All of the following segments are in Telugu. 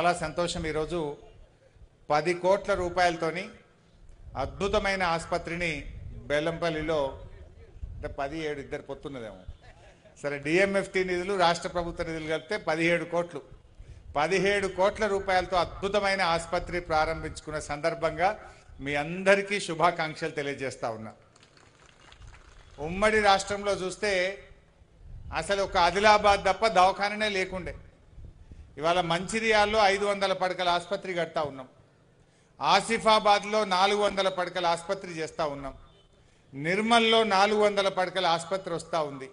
చాలా సంతోషం ఈరోజు పది కోట్ల రూపాయలతోని అద్భుతమైన ఆసుపత్రిని బెల్లంపల్లిలో అంటే పది ఏడు ఇద్దరు పొత్తున్నదేమో సరే డిఎంఎఫ్టీ నిధులు రాష్ట్ర ప్రభుత్వ నిధులు కలిపితే పదిహేడు కోట్లు పదిహేడు కోట్ల రూపాయలతో అద్భుతమైన ఆసుపత్రి ప్రారంభించుకున్న సందర్భంగా మీ అందరికీ శుభాకాంక్షలు తెలియజేస్తా ఉన్నా ఉమ్మడి రాష్ట్రంలో చూస్తే అసలు ఒక ఆదిలాబాద్ తప్ప దవాఖాననే లేకుండే ఇవాళ మంచిర్యాల్లో ఐదు వందల పడకల ఆసుపత్రి కడతా ఉన్నాం ఆసిఫాబాద్లో నాలుగు వందల పడకల ఆసుపత్రి చేస్తూ ఉన్నాం నిర్మల్లో నాలుగు వందల పడకల ఆసుపత్రి వస్తూ ఉంది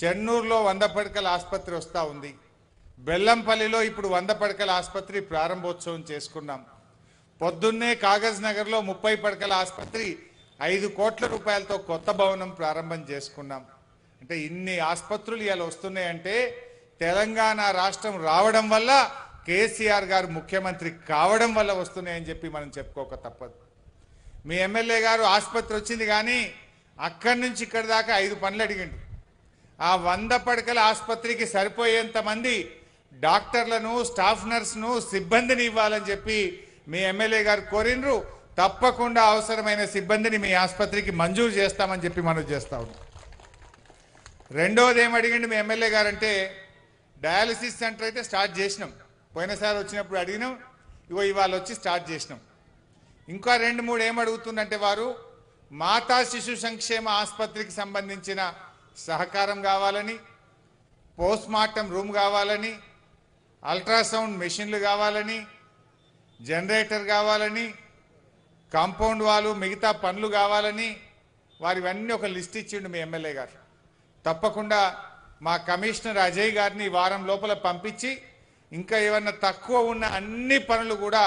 చెన్నూరులో వంద పడకల ఆసుపత్రి వస్తూ ఉంది బెల్లంపల్లిలో ఇప్పుడు వంద పడకల ఆసుపత్రి ప్రారంభోత్సవం చేసుకున్నాం పొద్దున్నే కాగజ్ నగర్లో ముప్పై పడకల ఆసుపత్రి ఐదు కోట్ల రూపాయలతో కొత్త భవనం ప్రారంభం చేసుకున్నాం అంటే ఇన్ని ఆసుపత్రులు ఇవాళ వస్తున్నాయంటే తెలంగాణ రాష్ట్రం రావడం వల్ల కేసీఆర్ గారు ముఖ్యమంత్రి కావడం వల్ల వస్తున్నాయని చెప్పి మనం చెప్పుకోక తప్పదు మీ ఎమ్మెల్యే గారు ఆసుపత్రి వచ్చింది కానీ అక్కడి నుంచి ఇక్కడ దాకా ఐదు పనులు అడిగిండు ఆ వంద పడకల ఆసుపత్రికి సరిపోయేంత మంది డాక్టర్లను స్టాఫ్ నర్స్ను సిబ్బందిని ఇవ్వాలని చెప్పి మీ ఎమ్మెల్యే గారు కోరినరు తప్పకుండా అవసరమైన సిబ్బందిని మీ ఆసుపత్రికి మంజూరు చేస్తామని చెప్పి మనం చేస్తా ఉన్నాం రెండవది ఏమడిగండి మీ ఎమ్మెల్యే గారు అంటే డయాలసిస్ సెంటర్ అయితే స్టార్ట్ చేసినాం పోయినసారి వచ్చినప్పుడు అడిగినాం ఇగో ఇవాళ వచ్చి స్టార్ట్ చేసినాం ఇంకా రెండు మూడు ఏమడుగుతుందంటే వారు మాతా శిశు సంక్షేమ ఆసుపత్రికి సంబంధించిన సహకారం కావాలని పోస్ట్ మార్టం రూమ్ కావాలని అల్ట్రాసౌండ్ మెషిన్లు కావాలని జనరేటర్ కావాలని కాంపౌండ్ వాళ్ళు మిగతా పనులు కావాలని వారివన్నీ ఒక లిస్ట్ ఇచ్చిండు మీ ఎమ్మెల్యే గారు తప్పకుండా మా కమిషనర్ అజయ్ గారిని వారం లోపల పంపించి ఇంకా ఏమన్నా తక్కువ ఉన్న అన్ని పనులు కూడా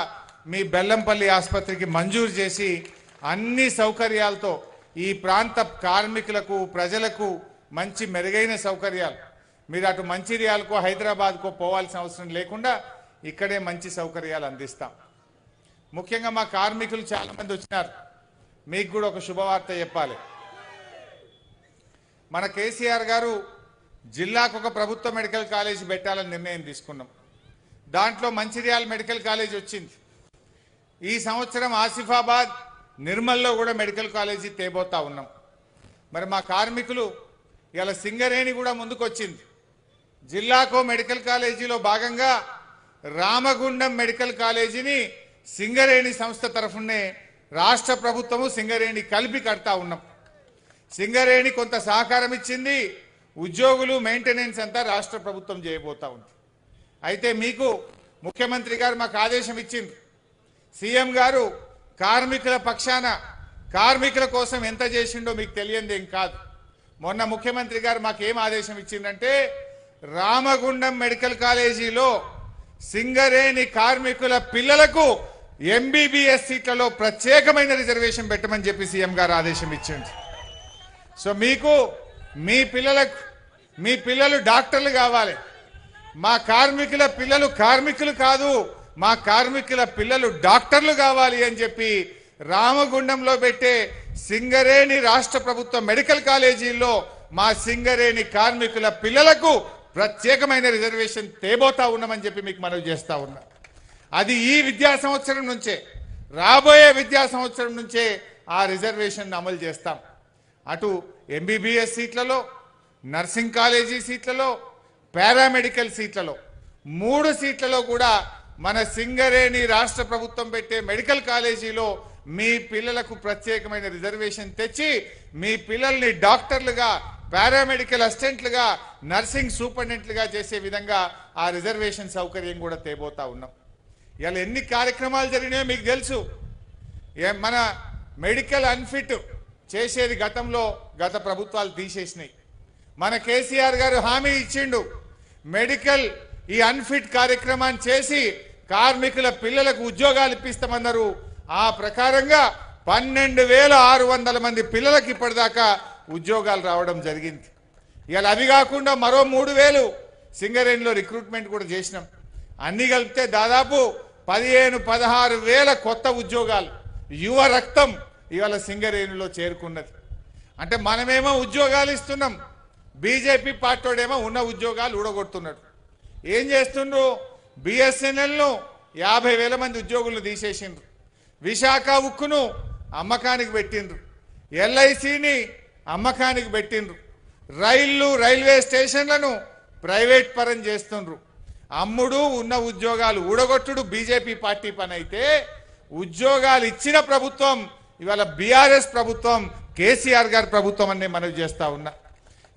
మీ బెల్లంపల్లి ఆసుపత్రికి మంజూరు చేసి అన్ని సౌకర్యాలతో ఈ ప్రాంత కార్మికులకు ప్రజలకు మంచి మెరుగైన సౌకర్యాలు మీరు అటు మంచిర్యాలకో హైదరాబాద్కో పోవాల్సిన అవసరం లేకుండా ఇక్కడే మంచి సౌకర్యాలు అందిస్తాం ముఖ్యంగా మా కార్మికులు చాలామంది వచ్చినారు మీకు కూడా ఒక శుభవార్త చెప్పాలి మన కేసీఆర్ గారు జిల్లాకు ఒక ప్రభుత్వ మెడికల్ కాలేజీ పెట్టాలని నిర్ణయం తీసుకున్నాం దాంట్లో మంచిర్యాల మెడికల్ కాలేజ్ వచ్చింది ఈ సంవత్సరం ఆసిఫాబాద్ నిర్మల్లో కూడా మెడికల్ కాలేజీ తేబోతా ఉన్నాం మరి మా కార్మికులు ఇలా సింగరేణి కూడా ముందుకొచ్చింది జిల్లాకో మెడికల్ కాలేజీలో భాగంగా రామగుండం మెడికల్ కాలేజీని సింగరేణి సంస్థ తరఫునే రాష్ట్ర ప్రభుత్వము సింగరేణి కలిపి కడతా ఉన్నాం సింగరేణి కొంత సహకారం ఇచ్చింది ఉద్యోగులు మెయింటెనెన్స్ అంతా రాష్ట్ర ప్రభుత్వం చేయబోతా ఉంది అయితే మీకు ముఖ్యమంత్రి గారు మాకు ఆదేశం ఇచ్చింది సీఎం గారు కార్మికుల పక్షాన కార్మికుల కోసం ఎంత చేసిండో మీకు ఏం కాదు మొన్న ముఖ్యమంత్రి గారు మాకు ఏం ఆదేశం ఇచ్చిందంటే రామగుండం మెడికల్ కాలేజీలో సింగరేణి కార్మికుల పిల్లలకు ఎంబీబీఎస్ సీట్లలో ప్రత్యేకమైన రిజర్వేషన్ పెట్టమని చెప్పి సీఎం గారు ఆదేశం ఇచ్చింది సో మీకు మీ పిల్లలకు మీ పిల్లలు డాక్టర్లు కావాలి మా కార్మికుల పిల్లలు కార్మికులు కాదు మా కార్మికుల పిల్లలు డాక్టర్లు కావాలి అని చెప్పి రామగుండంలో పెట్టే సింగరేణి రాష్ట్ర ప్రభుత్వ మెడికల్ కాలేజీల్లో మా సింగరేణి కార్మికుల పిల్లలకు ప్రత్యేకమైన రిజర్వేషన్ తేబోతా ఉన్నామని చెప్పి మీకు మనవి చేస్తా ఉన్నా అది ఈ విద్యా సంవత్సరం నుంచే రాబోయే విద్యా సంవత్సరం నుంచే ఆ రిజర్వేషన్ అమలు చేస్తాం అటు ఎంబీబీఎస్ సీట్లలో నర్సింగ్ కాలేజీ సీట్లలో పారామెడికల్ సీట్లలో మూడు సీట్లలో కూడా మన సింగరేణి రాష్ట్ర ప్రభుత్వం పెట్టే మెడికల్ కాలేజీలో మీ పిల్లలకు ప్రత్యేకమైన రిజర్వేషన్ తెచ్చి మీ పిల్లల్ని డాక్టర్లుగా పారామెడికల్ అసిస్టెంట్లుగా నర్సింగ్ సూపరింటెండెంట్లుగా చేసే విధంగా ఆ రిజర్వేషన్ సౌకర్యం కూడా తేబోతా ఉన్నాం ఇలా ఎన్ని కార్యక్రమాలు జరిగినాయో మీకు తెలుసు మన మెడికల్ అన్ఫిట్ చేసేది గతంలో గత ప్రభుత్వాలు తీసేసినాయి మన కేసీఆర్ గారు హామీ ఇచ్చిండు మెడికల్ ఈ అన్ఫిట్ కార్యక్రమాన్ని చేసి కార్మికుల పిల్లలకు ఉద్యోగాలు ఇప్పిస్తామన్నారు ఆ ప్రకారంగా పన్నెండు వేల ఆరు వందల మంది పిల్లలకు ఇప్పటిదాకా ఉద్యోగాలు రావడం జరిగింది ఇవాళ అవి కాకుండా మరో మూడు వేలు సింగరేణిలో రిక్రూట్మెంట్ కూడా చేసినాం అన్ని కలిపితే దాదాపు పదిహేను పదహారు వేల కొత్త ఉద్యోగాలు యువ రక్తం ఇవాళ సింగరేణిలో చేరుకున్నది అంటే మనమేమో ఉద్యోగాలు ఇస్తున్నాం బీజేపీ పార్టీడేమో ఉన్న ఉద్యోగాలు ఊడగొడుతున్నాడు ఏం చేస్తుండ్రు బిఎస్ఎన్ఎల్ను యాభై వేల మంది ఉద్యోగులను తీసేసిండ్రు విశాఖ ఉక్కును అమ్మకానికి పెట్టిండ్రు ఎల్ఐసిని అమ్మకానికి పెట్టిండ్రు రైళ్లు రైల్వే స్టేషన్లను ప్రైవేట్ పరం చేస్తుండ్రు అమ్ముడు ఉన్న ఉద్యోగాలు ఊడగొట్టుడు బీజేపీ పార్టీ పని అయితే ఉద్యోగాలు ఇచ్చిన ప్రభుత్వం ఇవాళ బీఆర్ఎస్ ప్రభుత్వం కేసీఆర్ గారి ప్రభుత్వం అని మనవి చేస్తా ఉన్నా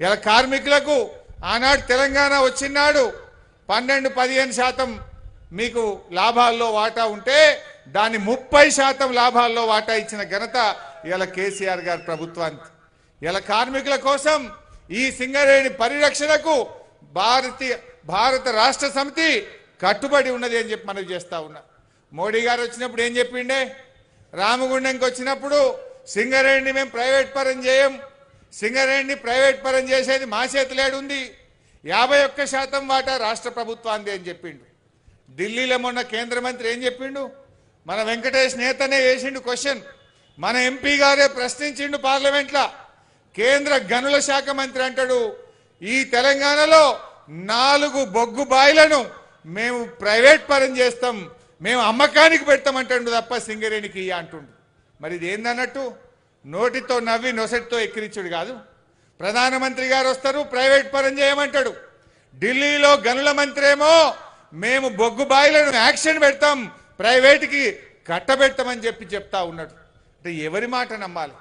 ఇవాళ కార్మికులకు ఆనాడు తెలంగాణ వచ్చినాడు పన్నెండు పదిహేను శాతం మీకు లాభాల్లో వాటా ఉంటే దాని ముప్పై శాతం లాభాల్లో వాటా ఇచ్చిన ఘనత ఇవాళ కేసీఆర్ గారి ప్రభుత్వానికి ఇలా కార్మికుల కోసం ఈ సింగరేణి పరిరక్షణకు భారతీయ భారత రాష్ట్ర సమితి కట్టుబడి ఉన్నది అని చెప్పి మనవి చేస్తా ఉన్నా మోడీ గారు వచ్చినప్పుడు ఏం చెప్పిండే రామగుండంకి వచ్చినప్పుడు సింగరేణిని మేము ప్రైవేట్ పరం చేయం సింగరేణిని ప్రైవేట్ పరం చేసేది మా చేతిలేడుంది యాభై ఒక్క శాతం వాటా రాష్ట్ర ప్రభుత్వాన్ని అని చెప్పిండు ఢిల్లీలో మొన్న కేంద్ర మంత్రి ఏం చెప్పిండు మన వెంకటేష్ నేతనే వేసిండు క్వశ్చన్ మన ఎంపీ గారే ప్రశ్నించిండు పార్లమెంట్లో కేంద్ర గనుల శాఖ మంత్రి అంటాడు ఈ తెలంగాణలో నాలుగు బొగ్గు బాయిలను మేము ప్రైవేట్ పరం చేస్తాం మేము అమ్మకానికి పెడతామంటుండు తప్ప సింగరేణికి ఇయ్య అంటుండు మరి ఇది ఏందన్నట్టు నోటితో నవ్వి నొసటితో ఎక్కిరించుడు కాదు ప్రధానమంత్రి గారు వస్తారు ప్రైవేట్ పరం చేయమంటాడు ఢిల్లీలో గనుల మంత్రి ఏమో మేము బొగ్గు బాయిలను యాక్షన్ పెడతాం ప్రైవేట్కి కట్టబెడతామని చెప్పి చెప్తా ఉన్నాడు అంటే ఎవరి మాట నమ్మాలి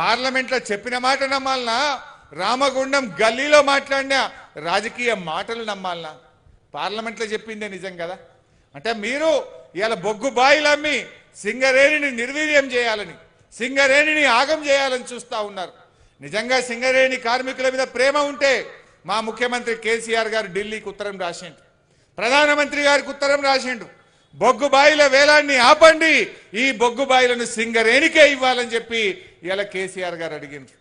పార్లమెంట్లో చెప్పిన మాట నమ్మాలనా రామగుండం గల్లీలో మాట్లాడిన రాజకీయ మాటలు నమ్మాలనా పార్లమెంట్లో చెప్పిందే నిజం కదా అంటే మీరు ఇవాళ బొగ్గు అమ్మి సింగరేణిని నిర్వీర్యం చేయాలని సింగరేణిని ఆగం చేయాలని చూస్తూ ఉన్నారు నిజంగా సింగరేణి కార్మికుల మీద ప్రేమ ఉంటే మా ముఖ్యమంత్రి కేసీఆర్ గారు ఢిల్లీకి ఉత్తరం రాసిండు ప్రధానమంత్రి గారికి ఉత్తరం రాసిండు బొగ్గు బాయిల వేలాన్ని ఆపండి ఈ బొగ్గు బాయిలను సింగరేణికే ఇవ్వాలని చెప్పి ఇలా కేసీఆర్ గారు అడిగింది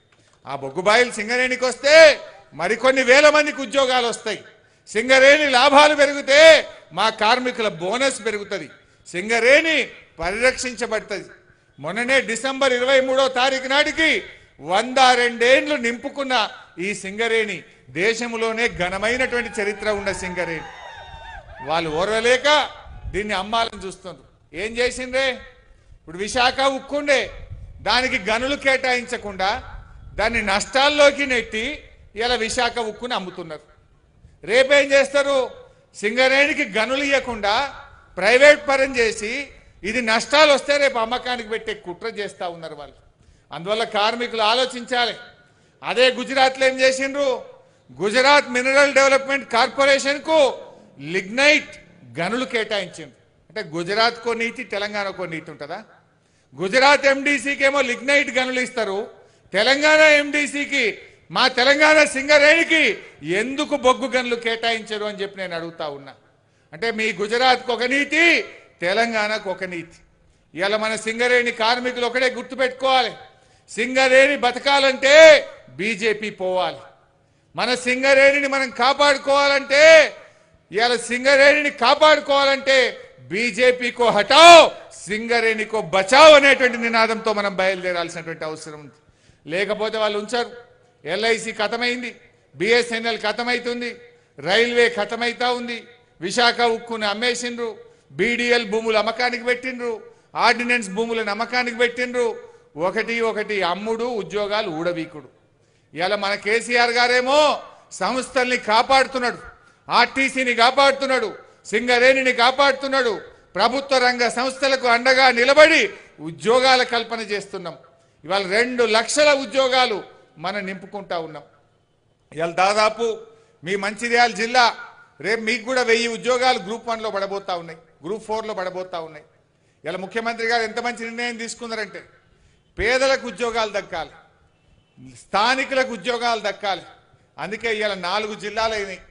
ఆ బొగ్గు బాయిలు సింగరేణికి వస్తే మరికొన్ని వేల మందికి ఉద్యోగాలు వస్తాయి సింగరేణి లాభాలు పెరిగితే మా కార్మికుల బోనస్ పెరుగుతుంది సింగరేణి పరిరక్షించబడుతుంది మొన్ననే డిసెంబర్ ఇరవై మూడో తారీఖు నాటికి వంద రెండేండ్లు నింపుకున్న ఈ సింగరేణి దేశంలోనే ఘనమైనటువంటి చరిత్ర ఉన్న సింగరేణి వాళ్ళు ఓర్వలేక దీన్ని అమ్మాలని చూస్తున్నారు ఏం చేసిండ్రే ఇప్పుడు విశాఖ ఉక్కుండే దానికి గనులు కేటాయించకుండా దాన్ని నష్టాల్లోకి నెట్టి ఇలా విశాఖ ఉక్కుని అమ్ముతున్నారు రేపేం చేస్తారు సింగరేణికి గనులు ఇవ్వకుండా ప్రైవేట్ పరం చేసి ఇది నష్టాలు వస్తే రేపు అమ్మకానికి పెట్టే కుట్ర చేస్తూ ఉన్నారు వాళ్ళు అందువల్ల కార్మికులు ఆలోచించాలి అదే గుజరాత్లో ఏం చేసిండ్రు గుజరాత్ మినరల్ డెవలప్మెంట్ కార్పొరేషన్కు లిగ్నైట్ గనులు కేటాయించింది అంటే గుజరాత్కో నీతి తెలంగాణకో నీతి ఉంటుందా గుజరాత్ ఎండీసీకి ఏమో లిగ్నైట్ గనులు ఇస్తారు తెలంగాణ ఎండీసీకి మా తెలంగాణ సింగరేణికి ఎందుకు బొగ్గు గన్లు కేటాయించరు అని చెప్పి నేను అడుగుతా ఉన్నా అంటే మీ గుజరాత్కు ఒక నీతి తెలంగాణకు ఒక నీతి ఇవాళ మన సింగరేణి కార్మికులు ఒకటే గుర్తుపెట్టుకోవాలి సింగరేణి బతకాలంటే బీజేపీ పోవాలి మన సింగరేణిని మనం కాపాడుకోవాలంటే ఇవాళ సింగరేణిని కాపాడుకోవాలంటే బీజేపీకో హటావ్ సింగరేణికో బచావ్ అనేటువంటి నినాదంతో మనం బయలుదేరాల్సినటువంటి అవసరం ఉంది లేకపోతే వాళ్ళు ఉంచారు ఎల్ఐసి కథమైంది బిఎస్ఎన్ఎల్ కథమవుతుంది రైల్వే కథమైతా ఉంది విశాఖ ఉక్కుని అమ్మేసిండ్రు బీడీఎల్ భూములు అమ్మకానికి పెట్టిండ్రు ఆర్డినెన్స్ భూములను అమ్మకానికి పెట్టిండ్రు ఒకటి ఒకటి అమ్ముడు ఉద్యోగాలు ఊడవీకుడు ఇలా మన కేసీఆర్ గారేమో సంస్థల్ని కాపాడుతున్నాడు ఆర్టీసీని కాపాడుతున్నాడు సింగరేణిని కాపాడుతున్నాడు ప్రభుత్వ రంగ సంస్థలకు అండగా నిలబడి ఉద్యోగాల కల్పన చేస్తున్నాం ఇవాళ రెండు లక్షల ఉద్యోగాలు మనం నింపుకుంటా ఉన్నాం ఇవాళ దాదాపు మీ మంచిర్యాల జిల్లా రేపు మీకు కూడా వెయ్యి ఉద్యోగాలు గ్రూప్ వన్లో పడబోతా ఉన్నాయి గ్రూప్ ఫోర్లో పడబోతా ఉన్నాయి ఇలా ముఖ్యమంత్రి గారు ఎంత మంచి నిర్ణయం తీసుకున్నారంటే పేదలకు ఉద్యోగాలు దక్కాలి స్థానికులకు ఉద్యోగాలు దక్కాలి అందుకే ఇలా నాలుగు జిల్లాలైనాయి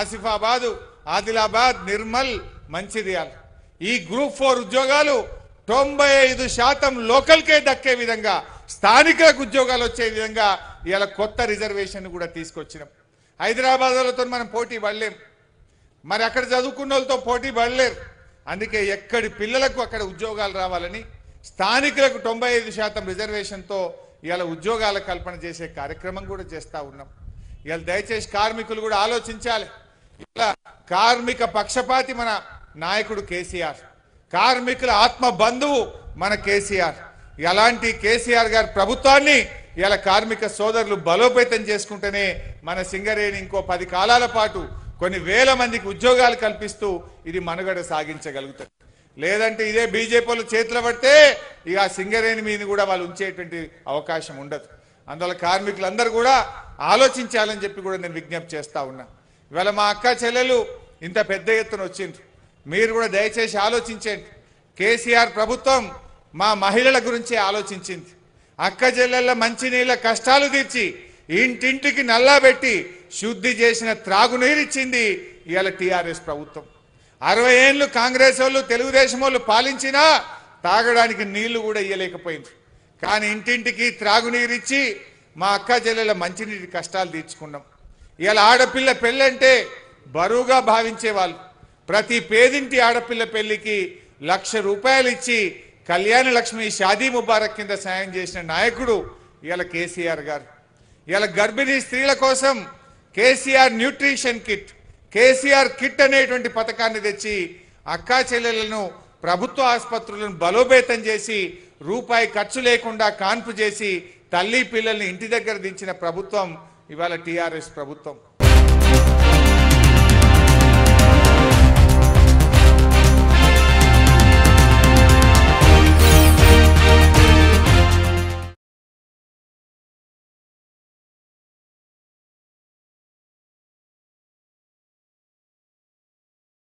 ఆసిఫాబాదు ఆదిలాబాద్ నిర్మల్ మంచిర్యాల ఈ గ్రూప్ ఫోర్ ఉద్యోగాలు తొంభై ఐదు శాతం లోకల్కే దక్కే విధంగా స్థానికులకు ఉద్యోగాలు వచ్చే విధంగా ఇవాళ కొత్త రిజర్వేషన్ కూడా తీసుకొచ్చినాం హైదరాబాద్లతో మనం పోటీ పడలేం మరి అక్కడ చదువుకున్న వాళ్ళతో పోటీ పడలేరు అందుకే ఎక్కడి పిల్లలకు అక్కడ ఉద్యోగాలు రావాలని స్థానికులకు తొంభై ఐదు శాతం రిజర్వేషన్తో ఇవాళ ఉద్యోగాల కల్పన చేసే కార్యక్రమం కూడా చేస్తూ ఉన్నాం ఇవాళ దయచేసి కార్మికులు కూడా ఆలోచించాలి ఇలా కార్మిక పక్షపాతి మన నాయకుడు కేసీఆర్ కార్మికుల ఆత్మ బంధువు మన కేసీఆర్ ఎలాంటి కేసీఆర్ గారి ప్రభుత్వాన్ని ఇలా కార్మిక సోదరులు బలోపేతం చేసుకుంటేనే మన సింగరేణి ఇంకో పది కాలాల పాటు కొన్ని వేల మందికి ఉద్యోగాలు కల్పిస్తూ ఇది మనుగడ సాగించగలుగుతారు లేదంటే ఇదే బీజేపీలు చేతిలో పడితే ఇక సింగరేణి మీద కూడా వాళ్ళు ఉంచేటువంటి అవకాశం ఉండదు అందువల్ల కార్మికులందరూ కూడా ఆలోచించాలని చెప్పి కూడా నేను విజ్ఞప్తి చేస్తూ ఉన్నా ఇవాళ మా అక్క చెల్లెలు ఇంత పెద్ద ఎత్తున వచ్చిండ్రు మీరు కూడా దయచేసి ఆలోచించండి కేసీఆర్ ప్రభుత్వం మా మహిళల గురించే ఆలోచించింది అక్క చెల్లెళ్ళ మంచినీళ్ళ కష్టాలు తీర్చి ఇంటింటికి నల్లాబెట్టి శుద్ధి చేసిన త్రాగునీరిచ్చింది ఇవాళ టీఆర్ఎస్ ప్రభుత్వం అరవై ఏళ్ళు కాంగ్రెస్ వాళ్ళు తెలుగుదేశం వాళ్ళు పాలించినా తాగడానికి నీళ్లు కూడా ఇయ్యలేకపోయింది కానీ ఇంటింటికి త్రాగునీరిచ్చి మా అక్క చెల్లెల మంచినీటి కష్టాలు తీర్చుకున్నాం ఇవాళ ఆడపిల్ల పెళ్ళంటే బరువుగా భావించేవాళ్ళు ప్రతి పేదింటి ఆడపిల్ల పెళ్లికి లక్ష రూపాయలు ఇచ్చి కళ్యాణ లక్ష్మి షాదీ ముబారక్ కింద సాయం చేసిన నాయకుడు ఇవాళ కేసీఆర్ గారు ఇవాళ గర్భిణీ స్త్రీల కోసం KCR nutrition kit KCR kit అనేటువంటి పథకాన్ని తెచ్చి అక్కా చెల్లెలను ప్రభుత్వ ఆసుపత్రులను బలోపేతం చేసి రూపాయి ఖర్చు లేకుండా కాన్పు చేసి తల్లి పిల్లల్ని ఇంటి దగ్గర దించిన ప్రభుత్వం ఇవాళ టీఆర్ఎస్ ప్రభుత్వం